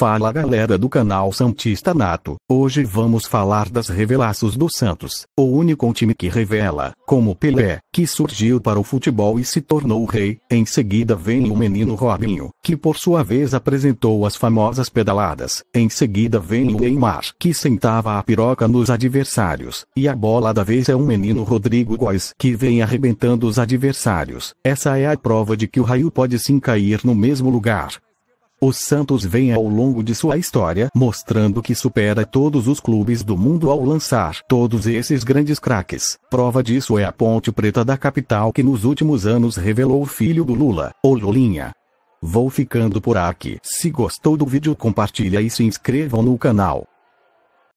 Fala galera do canal Santista Nato, hoje vamos falar das revelações do Santos, o único time que revela, como Pelé, que surgiu para o futebol e se tornou rei, em seguida vem o menino Robinho, que por sua vez apresentou as famosas pedaladas, em seguida vem o Neymar, que sentava a piroca nos adversários, e a bola da vez é o menino Rodrigo Góes, que vem arrebentando os adversários, essa é a prova de que o raio pode sim cair no mesmo lugar, os Santos vem ao longo de sua história mostrando que supera todos os clubes do mundo ao lançar todos esses grandes craques. Prova disso é a Ponte Preta da capital que nos últimos anos revelou o filho do Lula, o Lulinha. Vou ficando por aqui. Se gostou do vídeo compartilha e se inscrevam no canal.